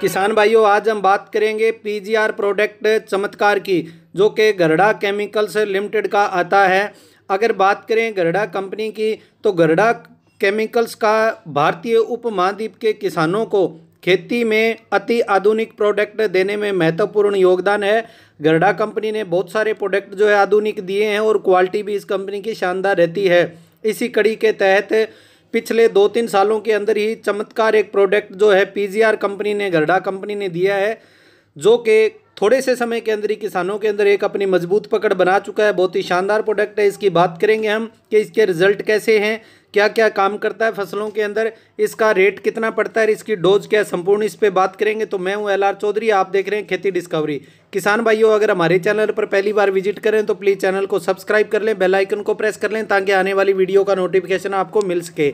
किसान भाइयों आज हम बात करेंगे पीजीआर प्रोडक्ट चमत्कार की जो कि गरडा केमिकल्स लिमिटेड का आता है अगर बात करें गरडा कंपनी की तो गरडा केमिकल्स का भारतीय उप महाद्वीप के किसानों को खेती में अति आधुनिक प्रोडक्ट देने में महत्वपूर्ण योगदान है गरडा कंपनी ने बहुत सारे प्रोडक्ट जो है आधुनिक दिए हैं और क्वालिटी भी इस कंपनी की शानदार रहती है इसी कड़ी के तहत पिछले दो तीन सालों के अंदर ही चमत्कार एक प्रोडक्ट जो है पीजीआर कंपनी ने गरडा कंपनी ने दिया है जो कि थोड़े से समय के अंदर ही किसानों के अंदर एक अपनी मजबूत पकड़ बना चुका है बहुत ही शानदार प्रोडक्ट है इसकी बात करेंगे हम कि इसके रिजल्ट कैसे हैं क्या क्या काम करता है फसलों के अंदर इसका रेट कितना पड़ता है इसकी डोज क्या है संपूर्ण इस पर बात करेंगे तो मैं हूं एल आर चौधरी आप देख रहे हैं खेती डिस्कवरी किसान भाइयों अगर हमारे चैनल पर पहली बार विजिट करें तो प्लीज़ चैनल को सब्सक्राइब कर लें बेलाइकन को प्रेस कर लें ताकि आने वाली वीडियो का नोटिफिकेशन आपको मिल सके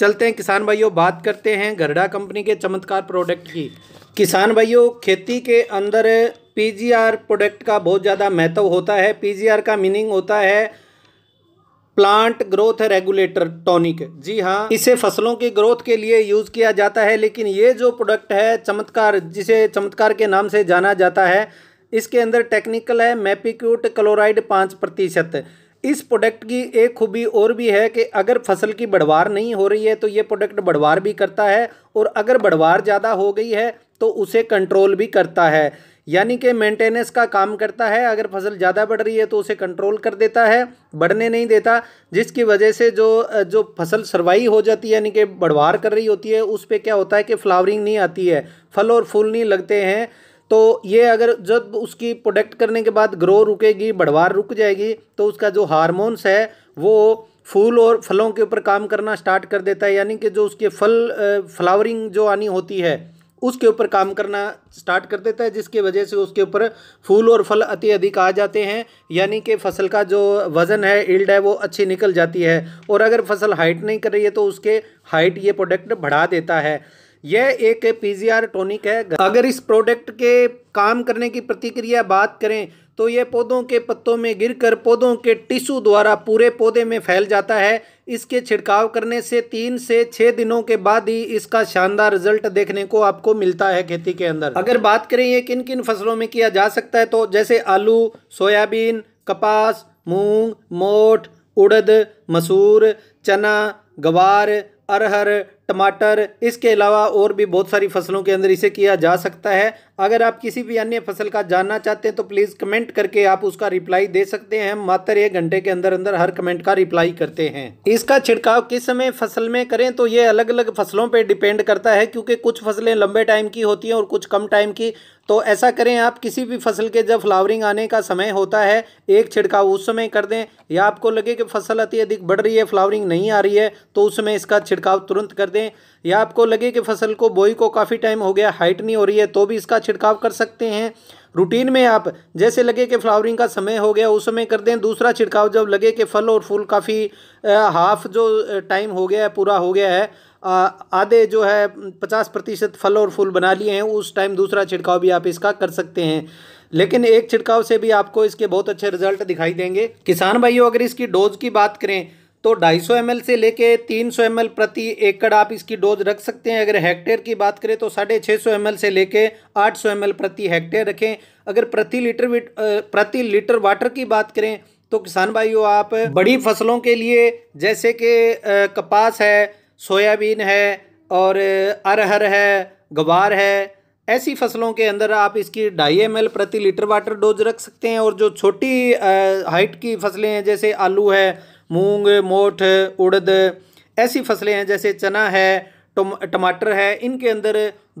चलते हैं किसान भाइयों बात करते हैं गरडा कंपनी के चमत्कार प्रोडक्ट की किसान भाइयों खेती के अंदर पीजीआर प्रोडक्ट का बहुत ज़्यादा महत्व होता है पीजीआर का मीनिंग होता है प्लांट ग्रोथ रेगुलेटर टॉनिक जी हाँ इसे फसलों की ग्रोथ के लिए यूज़ किया जाता है लेकिन ये जो प्रोडक्ट है चमत्कार जिसे चमत्कार के नाम से जाना जाता है इसके अंदर टेक्निकल है मैपिक्यूट क्लोराइड पाँच प्रतिशत इस प्रोडक्ट की एक खूबी और भी है कि अगर फसल की बढ़वार नहीं हो रही है तो ये प्रोडक्ट बढ़वार भी करता है और अगर बढ़वार ज़्यादा हो गई है तो उसे कंट्रोल भी करता है यानी कि मेंटेनेंस का काम करता है अगर फसल ज़्यादा बढ़ रही है तो उसे कंट्रोल कर देता है बढ़ने नहीं देता जिसकी वजह से जो जो फसल सर्वाइव हो जाती है यानी कि बढ़वार कर रही होती है उस पर क्या होता है कि फ्लावरिंग नहीं आती है फल और फूल नहीं लगते हैं तो ये अगर जब उसकी प्रोडक्ट करने के बाद ग्रो रुकेगी बढ़वार रुक जाएगी तो उसका जो हारमोन्स है वो फूल और फलों के ऊपर काम करना स्टार्ट कर देता है यानी कि जो उसके फल फ्लावरिंग जो आनी होती है उसके ऊपर काम करना स्टार्ट कर देता है जिसकी वजह से उसके ऊपर फूल और फल अति अधिक आ जाते हैं यानी कि फसल का जो वज़न है इल्ड है वो अच्छी निकल जाती है और अगर फसल हाइट नहीं कर रही है तो उसके हाइट ये प्रोडक्ट बढ़ा देता है यह एक पीजीआर टॉनिक है अगर इस प्रोडक्ट के काम करने की प्रतिक्रिया बात करें तो ये पौधों के पत्तों में गिरकर पौधों के टिश्यू द्वारा पूरे पौधे में फैल जाता है इसके छिड़काव करने से तीन से छः दिनों के बाद ही इसका शानदार रिजल्ट देखने को आपको मिलता है खेती के अंदर अगर बात करें ये किन किन फसलों में किया जा सकता है तो जैसे आलू सोयाबीन कपास मूंग मोठ उड़द मसूर चना गवार अरहर टमाटर इसके अलावा और भी बहुत सारी फसलों के अंदर इसे किया जा सकता है अगर आप किसी भी अन्य फसल का जानना चाहते हैं तो प्लीज़ कमेंट करके आप उसका रिप्लाई दे सकते हैं मात्र एक घंटे के अंदर अंदर हर कमेंट का रिप्लाई करते हैं इसका छिड़काव किस समय फसल में करें तो ये अलग अलग फसलों पर डिपेंड करता है क्योंकि कुछ फसलें लंबे टाइम की होती हैं और कुछ कम टाइम की तो ऐसा करें आप किसी भी फसल के जब फ्लावरिंग आने का समय होता है एक छिड़काव उस समय कर दें या आपको लगे कि फसल अति अधिक बढ़ रही है फ्लावरिंग नहीं आ रही है तो उस समय इसका छिड़काव तुरंत कर दें या आपको लगे कि फसल को बोई को काफ़ी टाइम हो गया हाइट नहीं हो रही है तो भी इसका छिड़काव कर सकते हैं रूटीन में आप जैसे लगे कि फ्लावरिंग का समय हो गया उस समय कर दें दूसरा छिड़काव जब लगे कि फल और फूल काफ़ी हाफ जो टाइम हो गया है पूरा हो गया है आधे जो है पचास प्रतिशत फल और फूल बना लिए हैं उस टाइम दूसरा छिड़काव भी आप इसका कर सकते हैं लेकिन एक छिड़काव से भी आपको इसके बहुत अच्छे रिजल्ट दिखाई देंगे किसान भाइयों अगर इसकी डोज की बात करें तो 250 सौ से लेके 300 सौ प्रति एकड़ आप इसकी डोज रख सकते हैं अगर हेक्टेयर की बात करें तो साढ़े छः सौ एम से लेके 800 सौ प्रति हेक्टेयर रखें अगर प्रति लीटर प्रति लीटर वाटर की बात करें तो किसान भाइयों आप बड़ी फसलों के लिए जैसे कि कपास है सोयाबीन है और अरहर है गवार है ऐसी फसलों के अंदर आप इसकी ढाई एम प्रति लीटर वाटर डोज रख सकते हैं और जो छोटी हाइट की फसलें हैं जैसे आलू है मूंग मोठ उड़द ऐसी फसलें हैं जैसे चना है टमाटर है इनके अंदर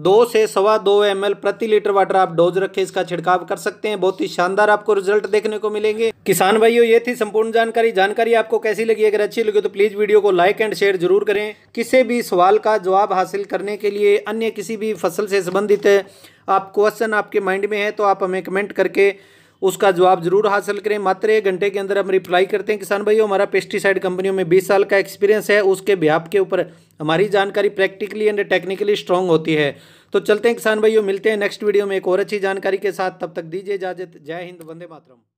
दो से सवा दो एम प्रति लीटर वाटर आप डोज रखें इसका छिड़काव कर सकते हैं बहुत ही शानदार आपको रिजल्ट देखने को मिलेंगे किसान भाइयों ये थी संपूर्ण जानकारी जानकारी आपको कैसी लगी अगर अच्छी लगी तो प्लीज़ वीडियो को लाइक एंड शेयर जरूर करें किसी भी सवाल का जवाब हासिल करने के लिए अन्य किसी भी फसल से संबंधित आप क्वेश्चन आपके माइंड में है तो आप हमें कमेंट करके उसका जवाब जरूर हासिल करें मात्र एक घंटे के अंदर हम रिप्लाई करते हैं किसान भाइयों हमारा पेस्टिसाइड कंपनियों में बीस साल का एक्सपीरियंस है उसके व्याप के ऊपर हमारी जानकारी प्रैक्टिकली एंड टेक्निकली स्ट्रांग होती है तो चलते हैं किसान भाइयों मिलते हैं नेक्स्ट वीडियो में एक और अच्छी जानकारी के साथ तब तक दीजिए इजाजत जय हिंद वंदे मातरम